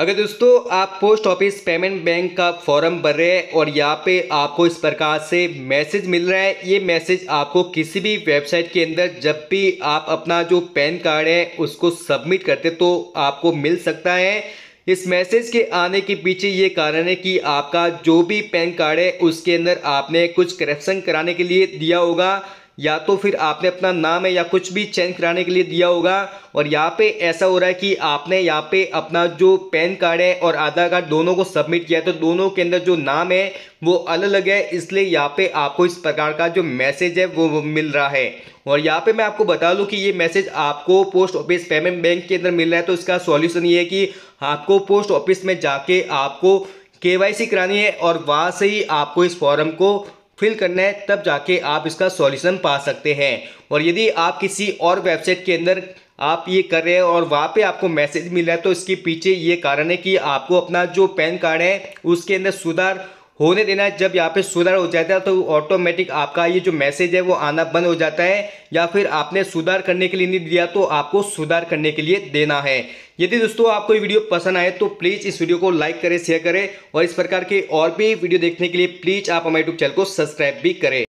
अगर दोस्तों आप पोस्ट ऑफिस पेमेंट बैंक का फॉर्म भर रहे हैं और यहाँ पे आपको इस प्रकार से मैसेज मिल रहा है ये मैसेज आपको किसी भी वेबसाइट के अंदर जब भी आप अपना जो पैन कार्ड है उसको सबमिट करते तो आपको मिल सकता है इस मैसेज के आने के पीछे ये कारण है कि आपका जो भी पैन कार्ड है उसके अंदर आपने कुछ करप्शन कराने के लिए दिया होगा या तो फिर आपने अपना नाम है या कुछ भी चेंज कराने के लिए दिया होगा और यहाँ पे ऐसा हो रहा है कि आपने यहाँ पे अपना जो पैन कार्ड है और आधार कार्ड दोनों को सबमिट किया है तो दोनों के अंदर जो नाम है वो अलग अलग है इसलिए यहाँ पे आपको इस प्रकार का जो मैसेज है वो, मिल रहा है और यहाँ पे मैं आपको बता दूँ कि ये मैसेज आपको पोस्ट ऑफिस पेमेंट बैंक के अंदर मिल रहा है तो इसका सॉल्यूशन ये है कि आपको पोस्ट ऑफिस में जाके आपको केवाईसी करानी है और वहाँ से ही आपको इस फॉर्म को फिल करना है तब जाके आप इसका सॉल्यूशन पा सकते हैं और यदि आप किसी और वेबसाइट के अंदर आप ये कर रहे हैं और वहाँ पे आपको मैसेज मिल रहा है तो इसके पीछे ये कारण है कि आपको अपना जो पैन कार्ड है उसके अंदर सुधार होने देना है जब यहाँ पे सुधार हो जाता है तो ऑटोमेटिक आपका ये जो मैसेज है वो आना बंद हो जाता है या फिर आपने सुधार करने के लिए नहीं दिया तो आपको सुधार करने के लिए देना है यदि दोस्तों आपको ये वीडियो पसंद आए तो प्लीज़ इस वीडियो को लाइक करें शेयर करें और इस प्रकार के और भी वीडियो देखने के लिए प्लीज़ आप हमारे यूट्यूब चैनल को सब्सक्राइब भी करें